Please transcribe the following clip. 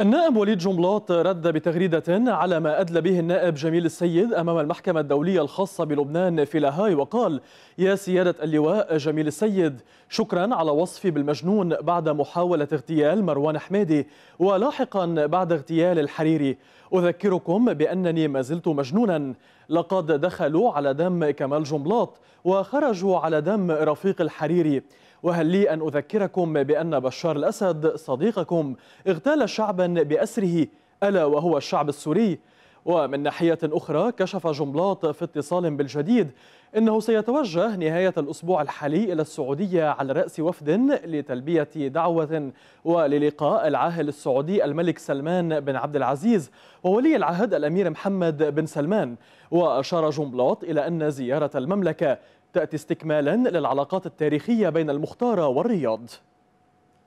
النائب وليد جنبلاط رد بتغريدة على ما أدلى به النائب جميل السيد أمام المحكمة الدولية الخاصة بلبنان في لاهاي وقال يا سيادة اللواء جميل السيد شكرا على وصفي بالمجنون بعد محاولة اغتيال مروان حميدي ولاحقا بعد اغتيال الحريري أذكركم بأنني ما زلت مجنونا لقد دخلوا على دم كمال جنبلاط وخرجوا على دم رفيق الحريري وهل لي أن أذكركم بأن بشار الأسد صديقكم اغتال شعبا بأسره ألا وهو الشعب السوري ومن ناحية أخرى كشف جملاط في اتصال بالجديد أنه سيتوجه نهاية الأسبوع الحالي إلى السعودية على رأس وفد لتلبية دعوة وللقاء العاهل السعودي الملك سلمان بن عبد العزيز وولي العهد الأمير محمد بن سلمان وأشار جملاط إلى أن زيارة المملكة تأتي استكمالا للعلاقات التاريخية بين المختارة والرياض